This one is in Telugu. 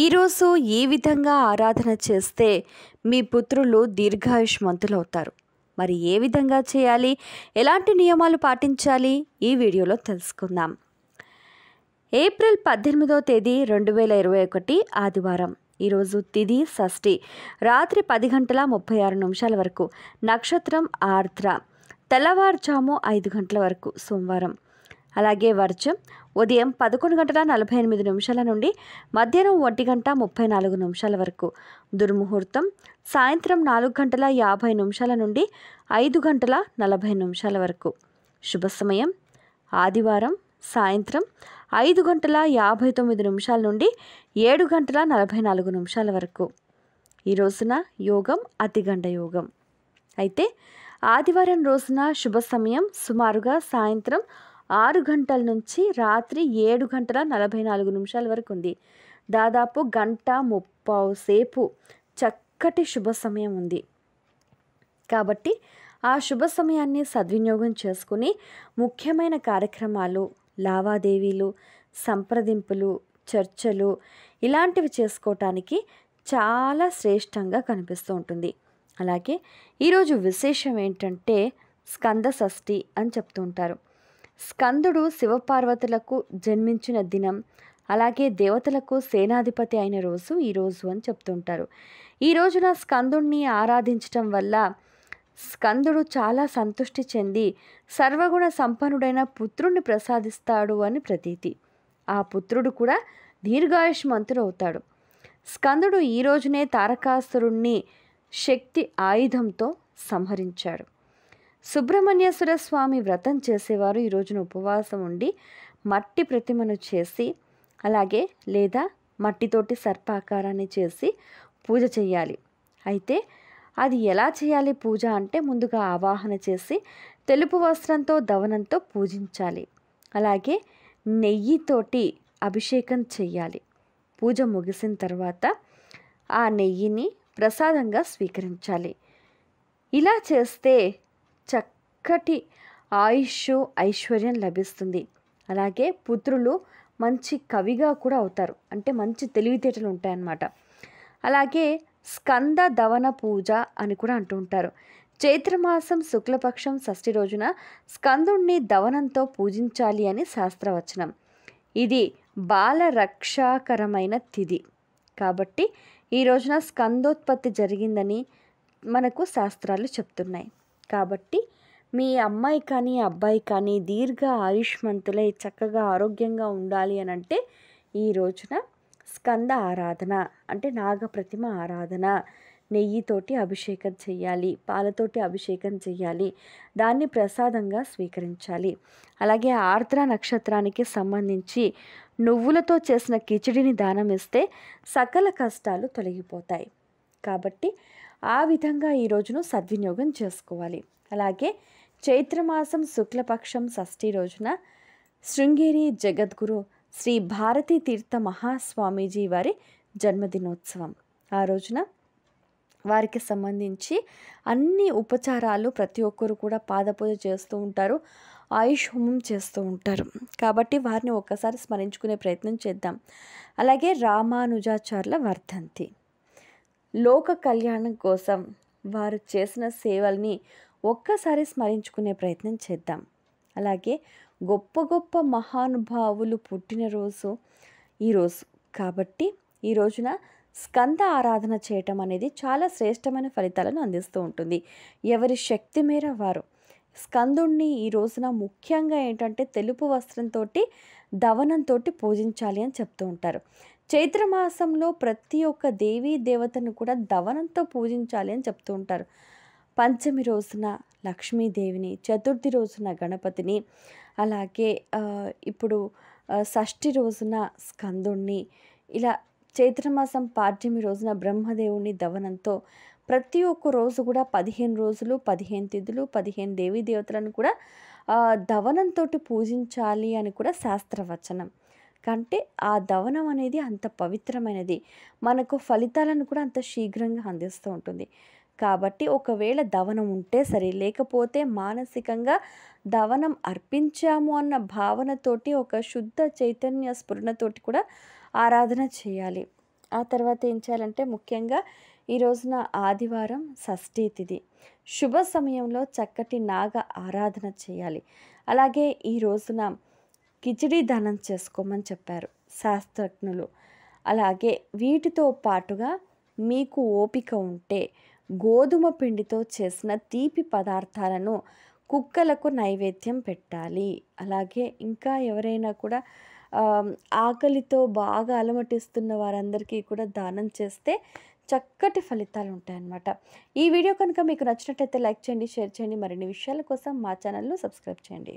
ఈరోజు ఏ విధంగా ఆరాధన చేస్తే మీ పుత్రులు దీర్ఘాయుష్మంతులవుతారు మరి ఏ విధంగా చేయాలి ఎలాంటి నియమాలు పాటించాలి ఈ వీడియోలో తెలుసుకుందాం ఏప్రిల్ పద్దెనిమిదో తేదీ రెండు వేల ఇరవై ఒకటి ఆదివారం ఈరోజు తిది షష్ఠి రాత్రి పది గంటల ముప్పై ఆరు నిమిషాల వరకు నక్షత్రం ఆర్ద్ర తెల్లవారుజాము ఐదు గంటల వరకు సోమవారం అలాగే వర్షం ఉదయం పదకొండు గంటల నలభై ఎనిమిది నిమిషాల నుండి మధ్యాహ్నం ఒంటి గంట ముప్పై నాలుగు నిమిషాల వరకు దుర్ముహూర్తం సాయంత్రం నాలుగు గంటల యాభై నిమిషాల నుండి ఐదు గంటల నలభై నిమిషాల వరకు శుభ సమయం ఆదివారం సాయంత్రం ఐదు గంటల యాభై తొమ్మిది నిమిషాల నుండి ఏడు గంటల నలభై నాలుగు నిమిషాల వరకు ఈ రోజున యోగం అతిగండ యోగం అయితే ఆదివారం రోజున శుభ సమయం సుమారుగా సాయంత్రం ఆరు గంటల నుంచి రాత్రి ఏడు గంటల నలభై నాలుగు నిమిషాల వరకు ఉంది దాదాపు గంట ముప్పావు సేపు చక్కటి శుభ సమయం ఉంది కాబట్టి ఆ శుభ సమయాన్ని సద్వినియోగం చేసుకుని ముఖ్యమైన కార్యక్రమాలు లావాదేవీలు సంప్రదింపులు చర్చలు ఇలాంటివి చేసుకోవటానికి చాలా శ్రేష్టంగా కనిపిస్తూ ఉంటుంది అలాగే ఈరోజు విశేషం ఏంటంటే స్కంద షష్ఠి అని చెప్తూ ఉంటారు స్కందుడు శివపార్వతులకు జన్మించిన దినం అలాగే దేవతలకు సేనాధిపతి అయిన రోజు ఈరోజు అని చెప్తుంటారు ఈ రోజున స్కందుణ్ణి ఆరాధించటం వల్ల స్కందుడు చాలా సంతృష్టి చెంది సర్వగుణ సంపన్నుడైన పుత్రుణ్ణి ప్రసాదిస్తాడు అని ప్రతీతి ఆ పుత్రుడు కూడా దీర్ఘాయుష్మంతుడు అవుతాడు స్కందుడు ఈ రోజునే తారకాసురుణ్ణి శక్తి ఆయుధంతో సంహరించాడు సుబ్రహ్మణ్యేశ్వర స్వామి వ్రతం చేసేవారు ఈ రోజున ఉపవాసం ఉండి మట్టి ప్రతిమను చేసి అలాగే లేదా మట్టితోటి సర్పాకారాన్ని చేసి పూజ చేయాలి అయితే అది ఎలా చేయాలి పూజ అంటే ముందుగా ఆవాహన చేసి తెలుపు వస్త్రంతో దవనంతో పూజించాలి అలాగే నెయ్యితోటి అభిషేకం చేయాలి పూజ ముగిసిన తర్వాత ఆ నెయ్యిని ప్రసాదంగా స్వీకరించాలి ఇలా చేస్తే చక్కటి ఆయుష్ ఐశ్వర్యం లభిస్తుంది అలాగే పుత్రులు మంచి కవిగా కూడా అవుతారు అంటే మంచి తెలివితేటలు ఉంటాయన్నమాట అలాగే స్కంద దవన పూజ అని కూడా అంటూ ఉంటారు చైత్రమాసం శుక్లపక్షం షష్ఠి రోజున స్కందుణ్ణి దవనంతో పూజించాలి అని శాస్త్రవచనం ఇది బాలరక్షాకరమైన తిథి కాబట్టి ఈ రోజున స్కందోత్పత్తి జరిగిందని మనకు శాస్త్రాలు చెప్తున్నాయి కాబట్టి మీ అమ్మాయి కానీ అబ్బాయి కానీ దీర్ఘ ఆయుష్మంతులై చక్కగా ఆరోగ్యంగా ఉండాలి అని అంటే ఈ రోజున స్కంద ఆరాధన అంటే నాగప్రతిమ ఆరాధన నెయ్యితోటి అభిషేకం చేయాలి పాలతోటి అభిషేకం చేయాలి దాన్ని ప్రసాదంగా స్వీకరించాలి అలాగే ఆర్ద్ర నక్షత్రానికి సంబంధించి నువ్వులతో చేసిన కిచడిని దానం ఇస్తే సకల కష్టాలు తొలగిపోతాయి కాబట్టి ఆ విధంగా ఈ రోజును సద్వినియోగం చేసుకోవాలి అలాగే చైత్రమాసం శుక్లపక్షం షష్ఠి రోజున శృంగేరి జగద్గురు శ్రీ భారతీ తీర్థ మహాస్వామీజీ వారి జన్మదినోత్సవం ఆ రోజున వారికి సంబంధించి అన్ని ఉపచారాలు ప్రతి ఒక్కరు కూడా పాదపూజ చేస్తూ ఉంటారు ఆయుష్ హోమం చేస్తూ ఉంటారు కాబట్టి వారిని ఒక్కసారి స్మరించుకునే ప్రయత్నం చేద్దాం అలాగే రామానుజాచార్యుల వర్ధంతి లోక కళ్యాణం కోసం వారు చేసిన సేవల్ని ఒక్కసారి స్మరించుకునే ప్రయత్నం చేద్దాం అలాగే గొప్ప గొప్ప మహానుభావులు పుట్టినరోజు ఈరోజు కాబట్టి ఈ రోజున స్కంద ఆరాధన చేయటం అనేది చాలా శ్రేష్టమైన ఫలితాలను అందిస్తూ ఉంటుంది ఎవరి శక్తి మేర వారు స్కందుణ్ణి ఈ రోజున ముఖ్యంగా ఏంటంటే తెలుపు వస్త్రంతో దవనంతో పూజించాలి అని చెప్తూ ఉంటారు చైత్రమాసంలో ప్రతి ఒక్క దేవీ దేవతను కూడా దవనంతో పూజించాలి అని చెప్తూ ఉంటారు పంచమి రోజున లక్ష్మీదేవిని చతుర్థి రోజున గణపతిని అలాగే ఇప్పుడు షష్ఠి రోజున స్కందుణ్ణి ఇలా చైత్రమాసం పాఠ్యమి రోజున బ్రహ్మదేవుని దవనంతో ప్రతి ఒక్క రోజు కూడా పదిహేను రోజులు పదిహేను తిథులు పదిహేను దేవీ దేవతలను కూడా దవనంతో పూజించాలి అని కూడా శాస్త్రవచనం కంటే ఆ దవనం అనేది అంత పవిత్రమైనది మనకు ఫలితాలను కూడా అంత శీఘ్రంగా అందిస్తూ ఉంటుంది కాబట్టి ఒకవేళ దవనం ఉంటే సరే లేకపోతే మానసికంగా దవనం అర్పించాము అన్న భావనతోటి ఒక శుద్ధ చైతన్య స్ఫురణతోటి కూడా ఆరాధన చేయాలి ఆ తర్వాత ఏం చేయాలంటే ముఖ్యంగా ఈ రోజున ఆదివారం షష్ఠీ తిథి శుభ సమయంలో చక్కటి నాగ ఆరాధన చేయాలి అలాగే ఈ రోజున కిచిడి దానం చేసుకోమని చెప్పారు శాస్త్రజ్ఞులు అలాగే వీటితో పాటుగా మీకు ఓపిక ఉంటే గోధుమ పిండితో చేసిన తీపి పదార్థాలను కుక్కలకు నైవేద్యం పెట్టాలి అలాగే ఇంకా ఎవరైనా కూడా ఆకలితో బాగా అలమటిస్తున్న వారందరికీ కూడా దానం చేస్తే చక్కటి ఫలితాలు ఉంటాయన్నమాట ఈ వీడియో కనుక మీకు నచ్చినట్లయితే లైక్ చేయండి షేర్ చేయండి మరిన్ని విషయాల కోసం మా ఛానల్ను సబ్స్క్రైబ్ చేయండి